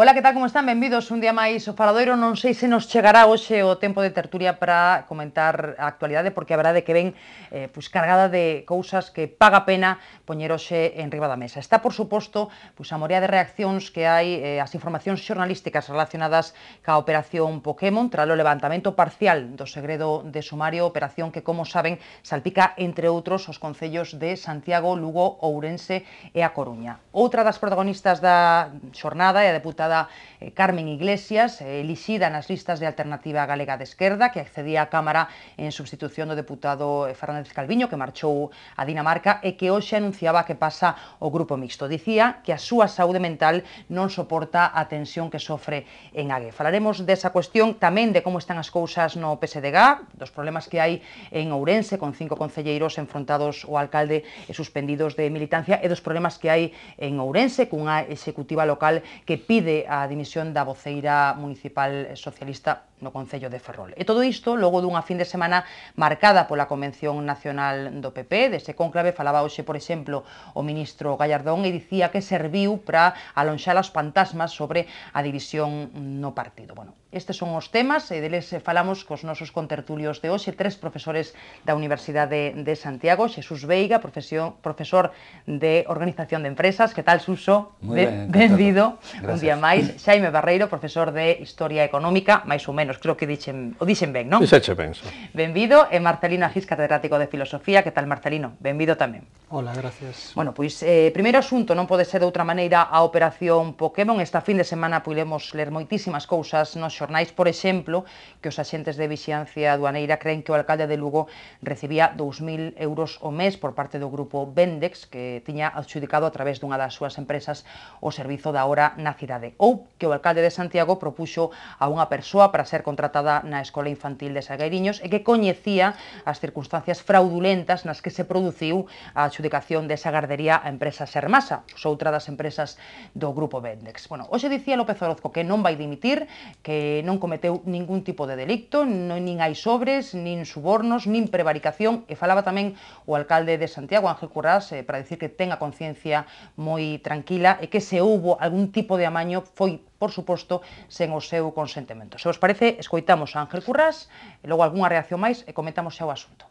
Ola, que tal, como están? Benvidos un día máis ao Faladoiro. Non sei se nos chegará hoxe o tempo de tertulia para comentar a actualidade, porque a verdade que ven eh, pois, cargada de cousas que paga pena poñer hoxe en riba da mesa. Está, por suposto, pois, a morea de reaccións que hai eh, as informacións xornalísticas relacionadas ca operación Pokémon, tras o levantamento parcial do segredo de sumario, operación que, como saben, salpica, entre outros, os concellos de Santiago, Lugo, Ourense e A Coruña. Outra das protagonistas da xornada é a deputada deputada eh, Carmen Iglesias, eh, elixida nas listas de Alternativa Galega de Esquerda, que accedía á Cámara en substitución do deputado eh, Fernández Calviño, que marchou a Dinamarca e que hoxe anunciaba que pasa o grupo mixto. Dicía que a súa saúde mental non soporta a tensión que sofre en Ague. Falaremos desa cuestión tamén de como están as cousas no PSDG, dos problemas que hai en Ourense, con cinco concelleiros enfrontados ao alcalde e suspendidos de militancia, e dos problemas que hai en Ourense, cunha executiva local que pide a dimisión da voceira municipal socialista no Concello de Ferrol. E todo isto logo dunha fin de semana marcada pola Convención Nacional do PP, dese cónclave falaba hoxe, por exemplo, o ministro Gallardón e dicía que serviu para alonxar as fantasmas sobre a división no partido. Bueno, estes son os temas e deles falamos cos nosos contertulios de hoxe, tres profesores da Universidade de Santiago, Xesús Veiga, profesor de Organización de Empresas, que tal, Suso? Muy ben, Benvido, un día máis. Xaime Barreiro, profesor de Historia Económica, máis ou menos menos, creo que dixen, o dixen ben, non? Dixen ben, sí. Benvido, e Marcelino Agis, catedrático de Filosofía, que tal Marcelino? Benvido tamén. Hola, gracias. Bueno, pois, eh, primeiro asunto, non pode ser de outra maneira a operación Pokémon. Esta fin de semana puidemos ler moitísimas cousas nos xornais, por exemplo, que os axentes de vixiancia aduaneira creen que o alcalde de Lugo recibía 2.000 euros o mes por parte do grupo Bendex, que tiña adxudicado a través dunha das súas empresas o servizo da hora na cidade. Ou que o alcalde de Santiago propuxo a unha persoa para ser ser contratada na Escola Infantil de Sagueiriños e que coñecía as circunstancias fraudulentas nas que se produciu a adxudicación desa gardería a empresa Sermasa, outra das empresas do grupo Bendex. Bueno, hoxe dicía López Orozco que non vai dimitir, que non cometeu ningún tipo de delicto, non, nin hai sobres, nin subornos, nin prevaricación, e falaba tamén o alcalde de Santiago, Ángel Currás, eh, para dicir que ten a conciencia moi tranquila e que se houbo algún tipo de amaño foi por suposto, sen o seu consentimento. Se vos parece, escoitamos a Ángel Currás, e logo algunha reacción máis e comentamos xa o asunto.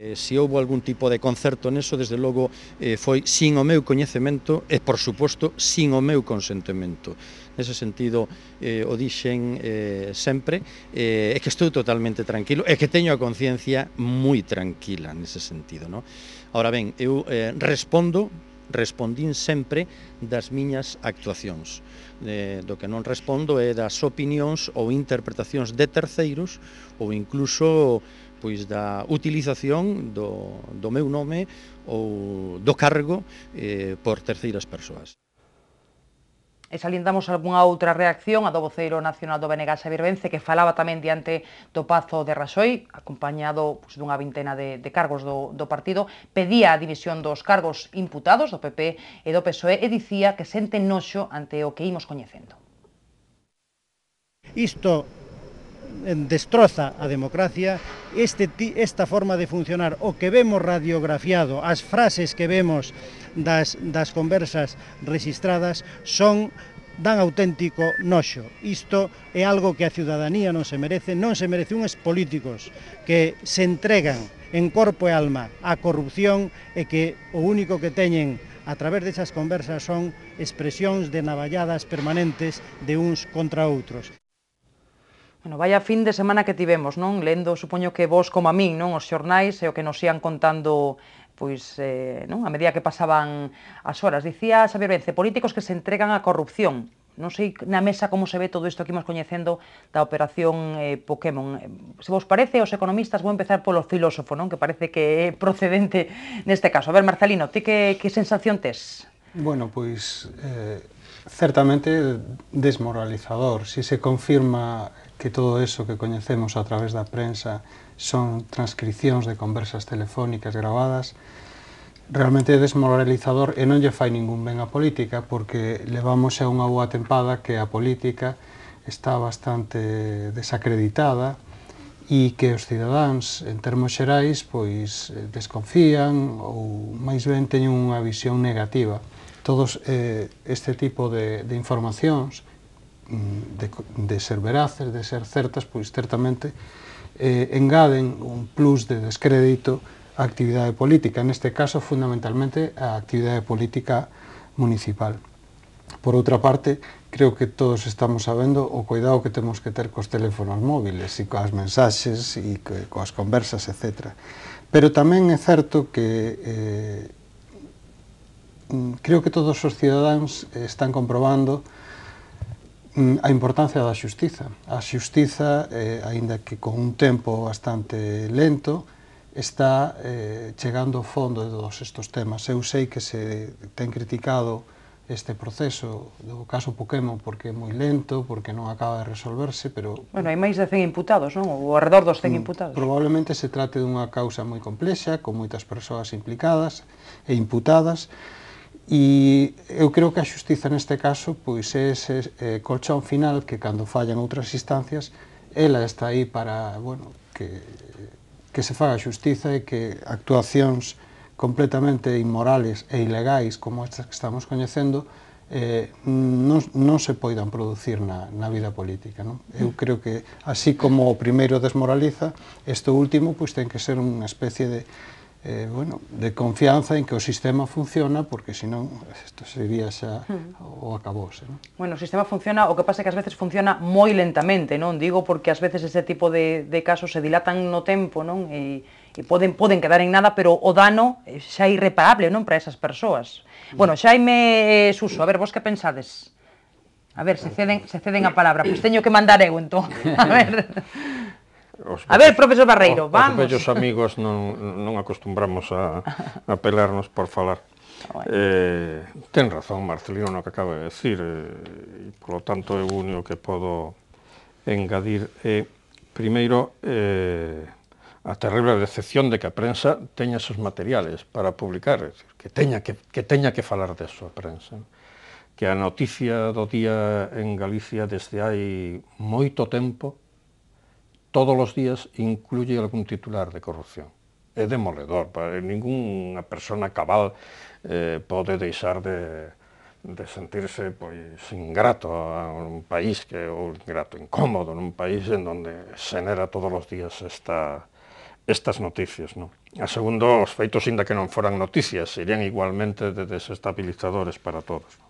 Eh, se houbo algún tipo de concerto neso, desde logo eh, foi sin o meu coñecemento e, por suposto, sin o meu consentemento. Nese sentido, eh, o dixen eh, sempre, eh, é que estou totalmente tranquilo, é que teño a conciencia moi tranquila nese sentido. No? Ahora ben, eu eh, respondo respondín sempre das miñas actuacións. Eh, do que non respondo é das opinións ou interpretacións de terceiros ou incluso pois da utilización do, do meu nome ou do cargo eh, por terceiras persoas. E salientamos algunha outra reacción a do voceiro nacional do BNG Xavier Vence que falaba tamén diante do Pazo de Raxoi, acompañado pues, pois, dunha vintena de, de cargos do, do partido, pedía a dimisión dos cargos imputados do PP e do PSOE e dicía que sente noxo ante o que imos coñecendo. Isto destroza a democracia, este, esta forma de funcionar, o que vemos radiografiado, as frases que vemos das, das conversas registradas son dan auténtico noxo. Isto é algo que a ciudadanía non se merece, non se merece uns políticos que se entregan en corpo e alma a corrupción e que o único que teñen a través desas conversas son expresións de navalladas permanentes de uns contra outros. Bueno, vai a fin de semana que tivemos, non? Lendo, supoño que vos como a min, non? Os xornais e o que nos ian contando pois, eh, non? a medida que pasaban as horas. Dicía Xavier Vence, políticos que se entregan á corrupción. Non sei na mesa como se ve todo isto que imos coñecendo da operación eh, Pokémon. Se vos parece, os economistas, vou empezar polo filósofo, non? que parece que é procedente neste caso. A ver, Marcelino, ti que, que sensación tes? Bueno, pois eh, certamente desmoralizador. Si se confirma que todo eso que coñecemos a través da prensa son transcripcións de conversas telefónicas gravadas, realmente é desmoralizador e non lle fai ningún ben a política porque levamos a unha boa tempada que a política está bastante desacreditada e que os cidadáns, en termos xerais, pois eh, desconfían ou máis ben teñen unha visión negativa. Todos eh, este tipo de, de informacións mm, de, de ser veraces, de ser certas, pois certamente eh, engaden un plus de descrédito a actividade política, neste caso fundamentalmente a actividade política municipal. Por outra parte, creo que todos estamos sabendo o cuidado que temos que ter cos teléfonos móviles e coas mensaxes e coas conversas, etc. Pero tamén é certo que eh, creo que todos os cidadáns están comprobando que Mm, a importancia da xustiza. A xustiza, eh, aínda que con un tempo bastante lento, está eh, chegando ao fondo de todos estes temas. Eu sei que se ten criticado este proceso do caso Pokémon porque é moi lento, porque non acaba de resolverse, pero... Bueno, hai máis de 100 imputados, non? Ou arredor dos 100 mm, imputados. Probablemente se trate dunha causa moi complexa, con moitas persoas implicadas e imputadas, E eu creo que a xustiza neste caso pois é ese eh, colchón final que cando fallan outras instancias ela está aí para, bueno, que, que se faga xustiza e que actuacións completamente inmorales e ilegais como estas que estamos coñecendo eh, non, non se poidan producir na, na vida política. Non? Eu creo que así como o primeiro desmoraliza, este último pois ten que ser unha especie de eh, bueno, de confianza en que o sistema funciona, porque senón isto sería xa hmm. o acabose. Non? Bueno, o sistema funciona, o que pasa é que ás veces funciona moi lentamente, non? Digo porque ás veces ese tipo de, de casos se dilatan no tempo, non? E, e poden, poden quedar en nada, pero o dano eh, xa é irreparable, non? Para esas persoas. Hmm. Bueno, Xaime Suso, a ver, vos que pensades? A ver, se ceden, se ceden a palabra, pois teño que mandar eu entón. A ver. Os a ver, profesor Barreiro, os, vamos. Os bellos amigos non, non acostumbramos a, a pelarnos por falar. Bueno. Eh, ten razón Marcelino no que acaba de decir, eh, e lo tanto eu único que podo engadir é, eh, primeiro, eh, a terrible decepción de que a prensa teña esos materiales para publicar, Es decir, que teña que, que, teña que falar deso a prensa que a noticia do día en Galicia desde hai moito tempo todos os días incluye algún titular de corrupción. É demoledor, para ninguna persona cabal eh, pode deixar de, de sentirse pois ingrato a un país que o ingrato, incómodo un país en donde nera todos os días esta estas noticias, ¿no? A segundo, os feitos inda que non foran noticias, serían igualmente de desestabilizadores para todos. ¿no?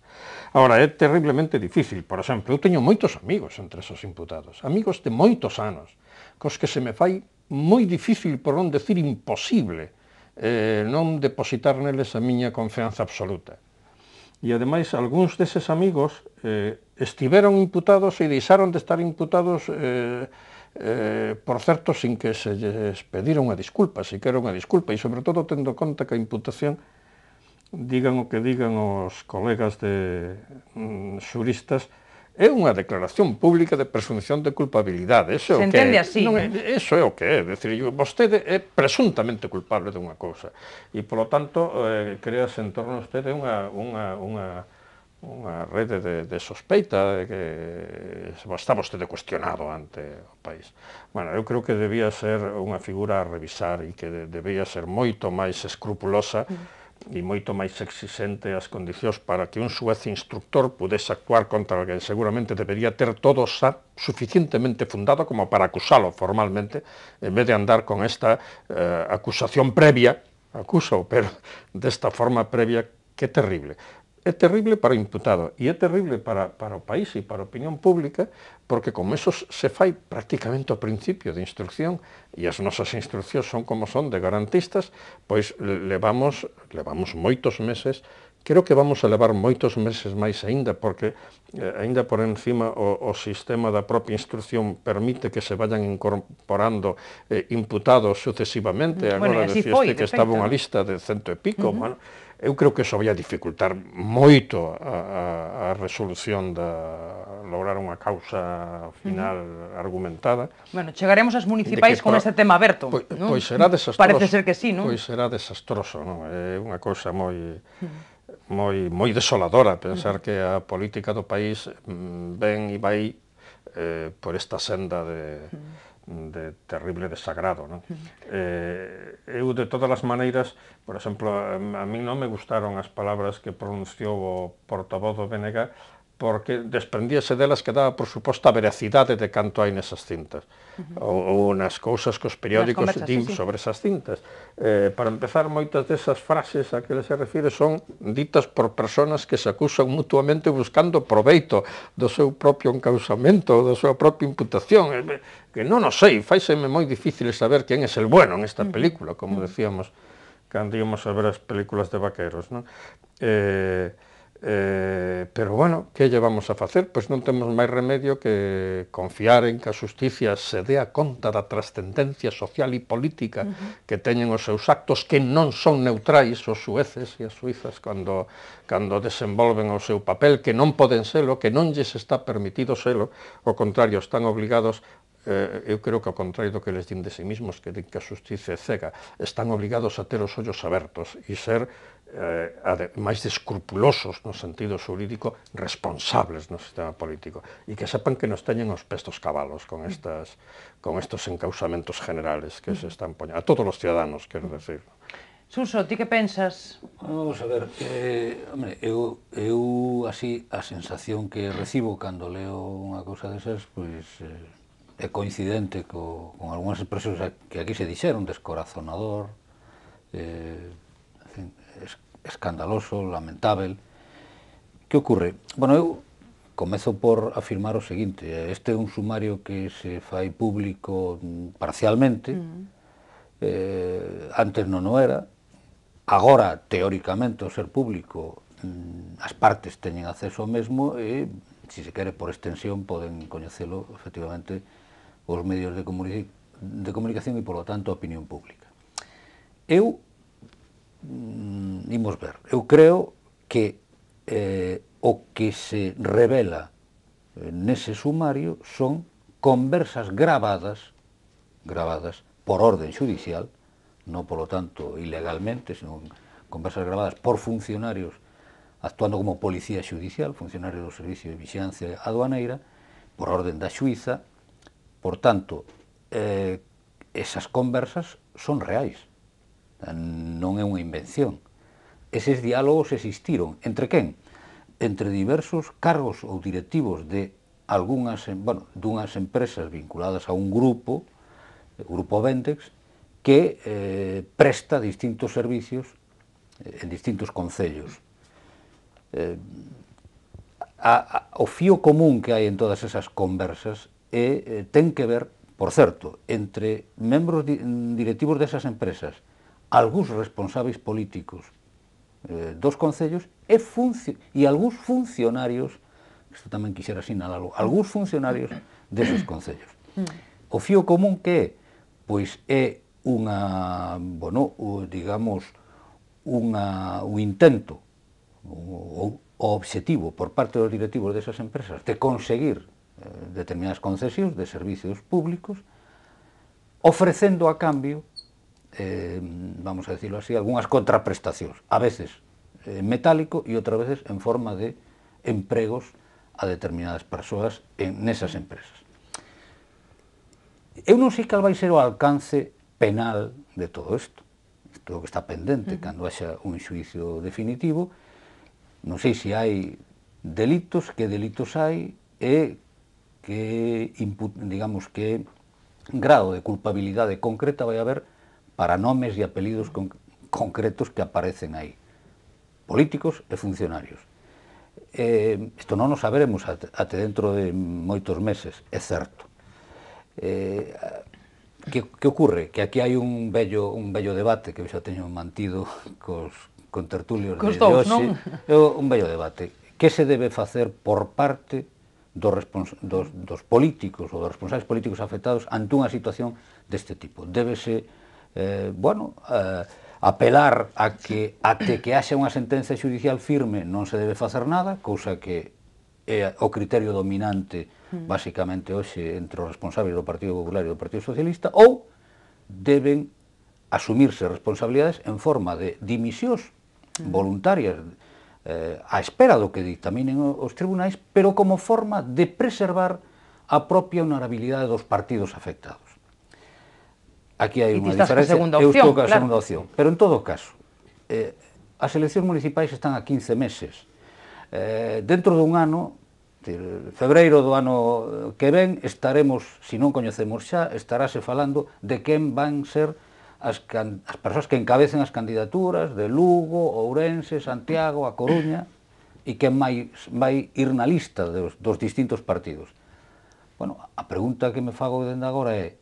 Ahora, é terriblemente difícil, por exemplo, eu teño moitos amigos entre esos imputados, amigos de moitos anos, cos que se me fai moi difícil, por non decir imposible, eh, non depositar neles a miña confianza absoluta. E ademais, algúns deses amigos eh, estiveron imputados e deixaron de estar imputados eh, eh, por certo, sin que se lles pedira unha disculpa, siquera unha disculpa, e sobre todo tendo conta que a imputación digan o que digan os colegas de mm, xuristas, é unha declaración pública de presunción de culpabilidade. Eso é Se o que entende é. así. Non é, eh? eso é o que é. Decir, vostede é presuntamente culpable de unha cousa. E, polo tanto, eh, creas en torno a vostede unha, unha, unha, unha rede de, de sospeita de que está vostede cuestionado ante o país. Bueno, eu creo que debía ser unha figura a revisar e que debía ser moito máis escrupulosa mm e moito máis exixente as condicións para que un suez instructor pudese actuar contra alguén seguramente debería ter todo xa suficientemente fundado como para acusalo formalmente en vez de andar con esta eh, acusación previa, acuso, pero desta forma previa, que terrible é terrible para o imputado e é terrible para, para o país e para a opinión pública porque como eso se fai prácticamente ao principio de instrucción e as nosas instruccións son como son de garantistas, pois levamos, levamos moitos meses creo que vamos a levar moitos meses máis aínda, porque eh, aínda por encima o, o sistema da propia instrucción permite que se vayan incorporando eh, imputados sucesivamente. Agora bueno, decíaste que estaba unha lista de cento e pico, uh -huh. bueno, eu creo que eso vai a dificultar moito a, a, a resolución da lograr unha causa final uh -huh. argumentada. Bueno, chegaremos ás municipais con ese este tema aberto, pois, non? Pois será desastroso. Parece ser que sí, non? Pois será desastroso, non? É unha cousa moi uh -huh moi moi desoladora pensar que a política do país ven mm, e vai eh, por esta senda de uh -huh de terrible desagrado. Non? Eh, eu, de todas as maneiras, por exemplo, a mí non me gustaron as palabras que pronunciou o portavoz do BNG porque desprendíase delas que daba por suposta a veracidade de canto hai nesas cintas uh -huh. ou, ou nas cousas que os periódicos din sí, sí. sobre esas cintas eh, para empezar moitas desas frases a que se refire son ditas por personas que se acusan mutuamente buscando proveito do seu propio encausamento da súa propia imputación eh, que non o sei, faiseme moi difícil saber quen é el bueno en esta película como decíamos cando íamos a ver as películas de vaqueros non? Eh, Eh, pero bueno, que lle vamos a facer? Pois non temos máis remedio que confiar en que a justicia se dea conta da trascendencia social e política uh -huh. que teñen os seus actos que non son neutrais os sueces e as suizas cando, cando desenvolven o seu papel, que non poden selo, que non lles está permitido selo, ao contrario, están obligados eh, eu creo que ao contrario do que les din de sí mismos, que din que a justicia é cega, están obligados a ter os ollos abertos e ser eh, ademais de escrupulosos no sentido xurídico, responsables no sistema político, e que sepan que nos teñen os pestos cabalos con estas con estos encausamentos generales que se están poñendo, a todos os ciudadanos, quero decir. Suso, ti que pensas? Vamos a ver, eh, hombre, eu, eu así a sensación que recibo cando leo unha cousa desas, pois pues, eh, é coincidente co, con algunhas expresións que aquí se dixeron, descorazonador, eh, es, escandaloso, lamentável. Que ocorre? Bueno, eu comezo por afirmar o seguinte, este é un sumario que se fai público parcialmente, mm. eh, antes non o era, agora, teóricamente, o ser público, mm, as partes teñen acceso ao mesmo e, se se quere, por extensión, poden coñecelo, efectivamente, os medios de, comuni de comunicación e, por lo tanto, a opinión pública. Eu Mm, imos ver. Eu creo que eh, o que se revela eh, nese sumario son conversas grabadas gravadas por orden judicial, non polo tanto ilegalmente, sino conversas grabadas por funcionarios actuando como policía judicial, funcionarios do Servicio de Vigilancia Aduaneira, por orden da Suiza, por tanto, eh, esas conversas son reais. Non é unha invención. Eses diálogos existiron. Entre quen? Entre diversos cargos ou directivos de algunhas, bueno, dunhas empresas vinculadas a un grupo, o Grupo Ventex, que eh, presta distintos servicios eh, en distintos concellos. Eh, a, a, o fío común que hai en todas esas conversas é, eh, ten que ver, por certo, entre membros di, directivos desas empresas algúns responsáveis políticos eh, dos concellos e, e algúns funcionarios, isto tamén quixera sinalalo, algúns funcionarios deses concellos. Mm. O fío común que é? Pois é unha, bueno, o, digamos, unha, un intento ou o obxectivo por parte dos directivos desas empresas de conseguir eh, determinadas concesións de servicios públicos ofrecendo a cambio eh, vamos a decirlo así, algunhas contraprestacións, a veces en metálico e outras veces en forma de empregos a determinadas persoas en nesas empresas. Eu non sei cal vai ser o alcance penal de todo isto. Isto que está pendente, uh -huh. cando haxa un xuicio definitivo, non sei se hai delitos, que delitos hai, e que, digamos, que grado de culpabilidade concreta vai haber para nomes e apelidos con, concretos que aparecen aí, políticos e funcionarios. Eh, isto non o saberemos até dentro de moitos meses, é certo. Eh, que, que ocurre? Que aquí hai un bello, un bello debate que xa teño mantido cos, con tertulios cos de, de hoxe. É un bello debate. Que se debe facer por parte dos, dos, dos políticos ou dos responsables políticos afectados ante unha situación deste tipo? Débese eh, bueno, eh, apelar a que até que haxe unha sentencia judicial firme non se debe facer nada, cousa que é o criterio dominante hmm. basicamente hoxe entre os responsables do Partido Popular e do Partido Socialista, ou deben asumirse responsabilidades en forma de dimisións hmm. voluntarias eh, a espera do que dictaminen os tribunais, pero como forma de preservar a propia honorabilidade dos partidos afectados. Aquí hai unha diferencia, opción, eu estou coa claro. segunda opción. Pero en todo caso, eh, as eleccións municipais están a 15 meses. Eh, dentro dun ano, febreiro do ano que ven, estaremos, se si non coñecemos xa, estarase falando de quen van ser as, can, as persoas que encabecen as candidaturas de Lugo, Ourense, Santiago, A Coruña e quen máis vai ir na lista dos, dos distintos partidos. Bueno, a pregunta que me fago dende agora é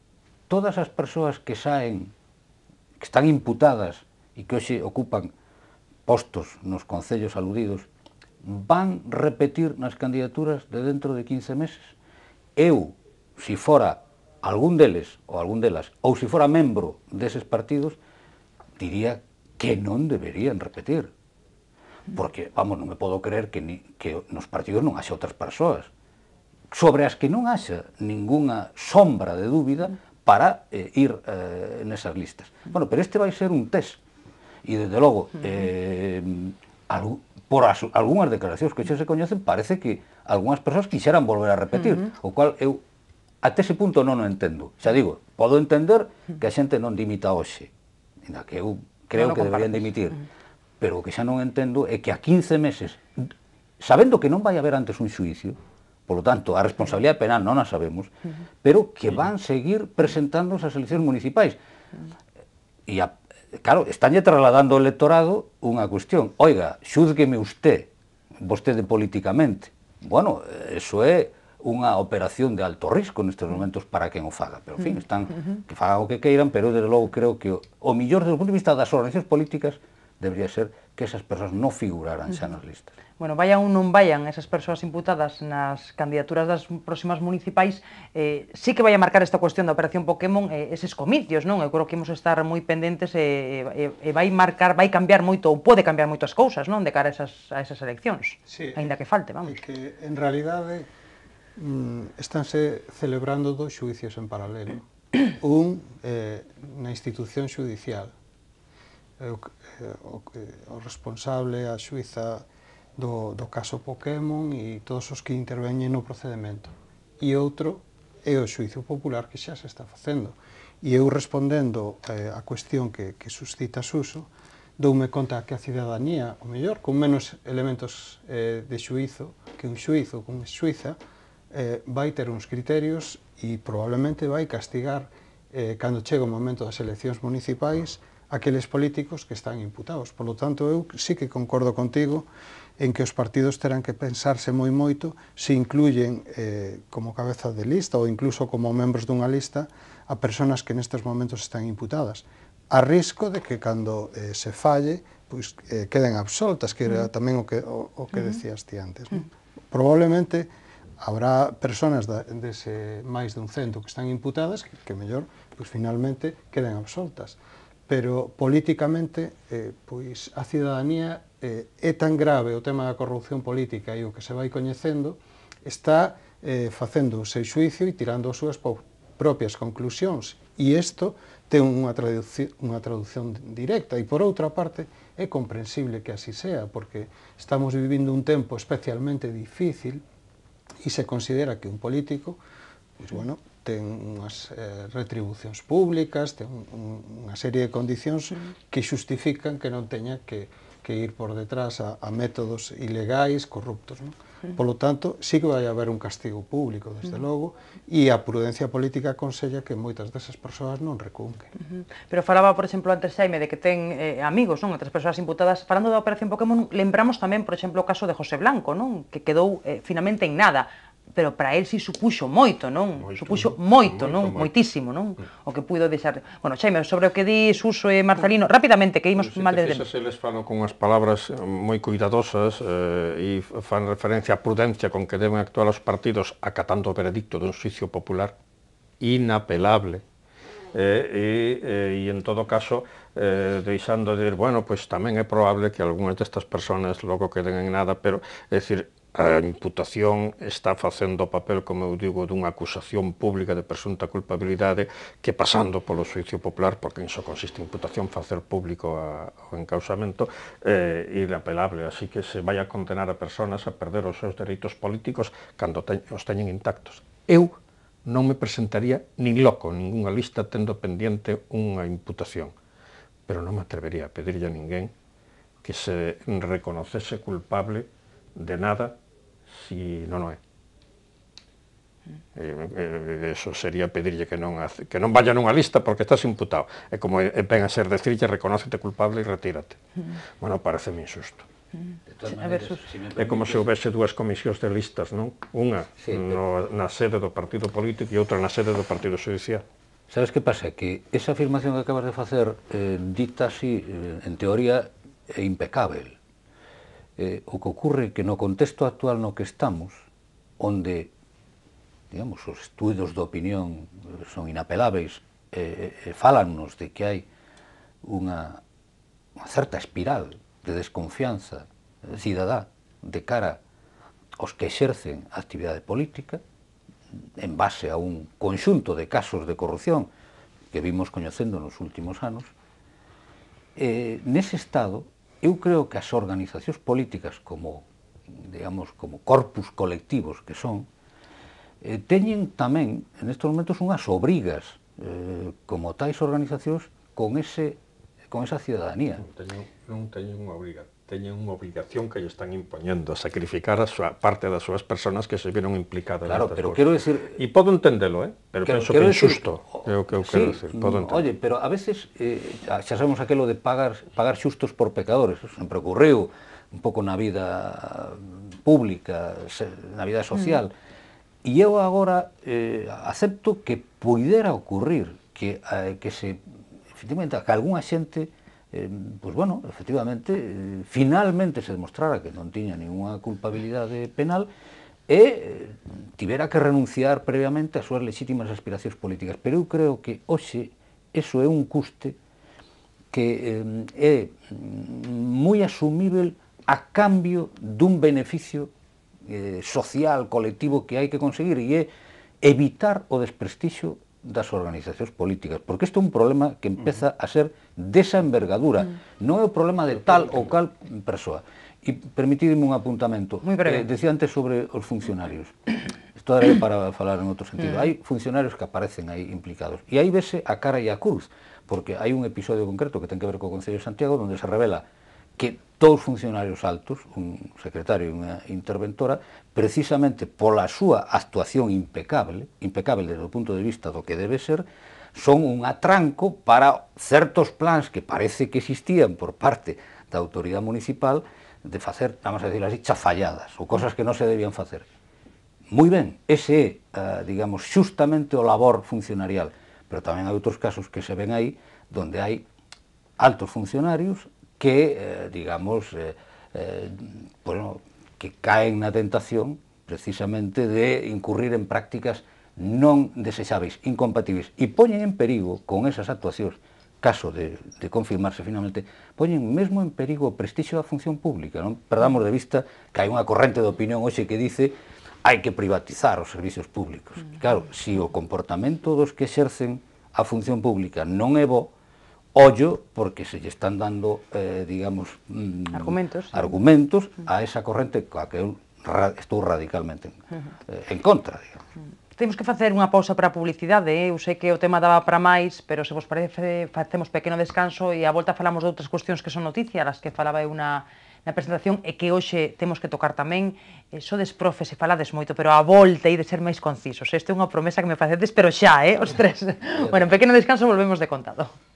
todas as persoas que saen, que están imputadas e que hoxe ocupan postos nos concellos aludidos, van repetir nas candidaturas de dentro de 15 meses. Eu, se si fora algún deles ou algún delas, ou se si fora membro deses partidos, diría que non deberían repetir. Porque, vamos, non me podo creer que, ni, que nos partidos non haxe outras persoas sobre as que non haxa ningunha sombra de dúbida para eh, ir eh, nesas listas. Bueno, pero este vai ser un test. E, desde logo, eh, algo, por as, algunhas declaracións que xa se coñecen, parece que algunhas persoas quixeran volver a repetir, uh -huh. o cual eu até ese punto non o entendo. Xa digo, podo entender que a xente non dimita hoxe, na que eu creo no que deberían dimitir, uh -huh. pero o que xa non entendo é que a 15 meses, sabendo que non vai haber antes un xuicio, Polo tanto, a responsabilidade penal non a sabemos, uh -huh. pero que van seguir presentándose as eleccións municipais. E, a, claro, estánlle trasladando ao electorado unha cuestión. Oiga, xúzgueme usted, vostede políticamente. Bueno, eso é unha operación de alto risco nestes momentos para quen o faga, pero, en fin, están que fagan o que queiran, pero, desde logo, creo que o, o millor desde o punto de vista das organizacións políticas debería ser que esas persoas non figuraran xa nas listas. Bueno, vayan ou non vayan esas persoas imputadas nas candidaturas das próximas municipais, eh, sí que vai a marcar esta cuestión da Operación Pokémon eh, eses comicios, non? Eu creo que imos estar moi pendentes e, eh, e, eh, e vai marcar, vai cambiar moito ou pode cambiar moitas cousas, non? De cara a esas, a esas eleccións, sí, ainda que falte, vamos. que, en realidade, mm, estánse celebrando dos xuicios en paralelo. un eh, na institución judicial o, o, o responsable, a xuiza do, do caso Pokémon e todos os que interveñen no procedimento. E outro é o xuizo popular que xa se está facendo. E eu respondendo eh, a cuestión que, que suscita Suso, doume conta que a cidadanía, o mellor, con menos elementos eh, de xuizo que un xuizo, con xuiza, eh, vai ter uns criterios e probablemente vai castigar eh, cando chega o momento das eleccións municipais aqueles políticos que están imputados. Por lo tanto, eu sí que concordo contigo en que os partidos terán que pensarse moi moito se incluyen eh, como cabeza de lista ou incluso como membros dunha lista a personas que nestes momentos están imputadas a risco de que cando eh, se falle pois, eh, queden absoltas, que era mm. tamén o que, o, o que mm-hmm. decías ti antes. Non? Mm. Probablemente habrá personas da, dese máis dun cento que están imputadas que, que mellor pois, finalmente queden absoltas pero políticamente eh, pois a cidadanía eh, é tan grave o tema da corrupción política e o que se vai coñecendo está eh, facendo o seu xuicio e tirando as súas propias conclusións e isto ten unha, traducción, unha traducción directa e por outra parte é comprensible que así sea porque estamos vivindo un tempo especialmente difícil e se considera que un político pois, bueno, ten unhas eh, retribucións públicas, ten un, unha serie de condicións que xustifican que non teña que, que ir por detrás a, a métodos ilegais, corruptos. Non? Polo tanto, sí que vai haber un castigo público, desde uh -huh. logo, e a prudencia política aconsella que moitas desas persoas non recunquen. Uh -huh. Pero falaba, por exemplo, antes Xaime de que ten eh, amigos, non, outras persoas imputadas. Falando da Operación Pokémon, lembramos tamén, por exemplo, o caso de José Blanco, non, que quedou eh, finalmente en nada pero para el si supuxo moito, non? Moito, supuxo moito, moito non? Moito. Moitísimo, non? Mm. O que puido deixar. Bueno, Xaime, sobre o que di Suso e Marcelino, rapidamente que imos mal de dentro. Se les fano con as palabras eh, moi cuidadosas eh, e fan referencia a prudencia con que deben actuar os partidos acatando o veredicto dun suicio popular inapelable eh, e, e, eh, e en todo caso eh, deixando de dir, bueno, pois pues tamén é probable que algunhas destas personas logo queden en nada, pero, é dicir, A imputación está facendo o papel, como eu digo, dunha acusación pública de presunta culpabilidade que pasando polo suicio popular, porque iso consiste en imputación, facer público a, o encausamento, eh, inapelable. Así que se vai a condenar a personas a perder os seus dereitos políticos cando te, os teñen intactos. Eu non me presentaría nin loco, ninguna lista tendo pendiente unha imputación. Pero non me atrevería a pedirlle a ninguén que se reconocese culpable de nada si non o é. Eh, eh, eso sería pedirlle que non que non vaya nunha lista porque estás imputado. E como é, ben a ser decirlle, reconócete culpable e retírate. Bueno, mm. Bueno, pareceme insusto. Mm. Maneras, ver, si permites... É como se houvese dúas comisións de listas, non? Unha sí, pero... no, na sede do partido político e outra na sede do partido judicial. Sabes que pasa? Que esa afirmación que acabas de facer eh, dita así, eh, en teoría, é impecável eh, o que ocurre que no contexto actual no que estamos, onde digamos, os estudos de opinión son inapelables, eh, eh, falannos de que hai unha, unha certa espiral de desconfianza cidadá de cara aos que exercen actividade política en base a un conxunto de casos de corrupción que vimos coñecendo nos últimos anos, eh, nese estado Eu creo que as organizacións políticas como, digamos, como corpus colectivos que son, eh, teñen tamén, en estes momentos, unhas obrigas eh, como tais organizacións con ese con esa cidadanía. Non teñen, non teñen unha obriga teñen unha obligación que lle están impoñendo, sacrificar a súa parte das súas persoas que se vieron implicadas Claro, pero cosas. quero decir... E podo entendelo, eh? pero quero, penso quero que é injusto, é o que eu quero sí, decir. Podo entender. Oye, pero a veces eh, xa sabemos aquelo de pagar pagar xustos por pecadores, eso sempre ocorreu un pouco na vida pública, na vida social. Mm. E eu agora eh, acepto que puidera ocurrir que, eh, que se, efectivamente, que algunha xente eh, pois bueno, efectivamente, eh, finalmente se demostrara que non tiña ninguna culpabilidade penal e eh, tivera que renunciar previamente a súas legítimas aspiracións políticas. Pero eu creo que hoxe eso é un custe que eh, é mm, moi asumível a cambio dun beneficio eh, social, colectivo que hai que conseguir e é evitar o desprestixio das organizacións políticas, porque isto é un problema que empeza a ser desa envergadura, mm. non é o problema de tal ou cal persoa. E permitidme un apuntamento. Eh, decía antes sobre os funcionarios. Isto era para falar en outro sentido. Mm. hai funcionarios que aparecen aí implicados. E aí vese a cara e a cruz, porque hai un episodio concreto que ten que ver co Concello de Santiago, onde se revela que todos funcionarios altos, un secretario e unha interventora, precisamente pola súa actuación impecable, impecable desde o punto de vista do que debe ser, son un atranco para certos plans que parece que existían por parte da autoridade municipal de facer, vamos a decir así, chafalladas ou cosas que non se debían facer. Moi ben, ese é, eh, digamos, xustamente o labor funcionarial, pero tamén hai outros casos que se ven aí donde hai altos funcionarios que, eh, digamos, eh, eh, bueno, que caen na tentación precisamente de incurrir en prácticas non desexáveis, incompatibles, e poñen en perigo con esas actuacións, caso de, de confirmarse finalmente, poñen mesmo en perigo o prestixo da función pública. Non perdamos de vista que hai unha corrente de opinión hoxe que dice hai que privatizar os servicios públicos. Mm. Claro, se si o comportamento dos que exercen a función pública non é bo, ollo porque se lle están dando, eh, digamos, mm, argumentos, argumentos mm. a esa corrente coa que eu ra estou radicalmente uh -huh. eh, en contra, digamos. Uh mm. -huh. Temos que facer unha pausa para a publicidade, eh? eu sei que o tema daba para máis, pero se vos parece facemos pequeno descanso e a volta falamos de outras cuestións que son noticia, as que falaba eu na, na presentación e que hoxe temos que tocar tamén. Eh, sodes profes e falades moito, pero a volta e de ser máis concisos. Esta é unha promesa que me facedes, pero xa, eh, os tres. bueno, pequeno descanso volvemos de contado.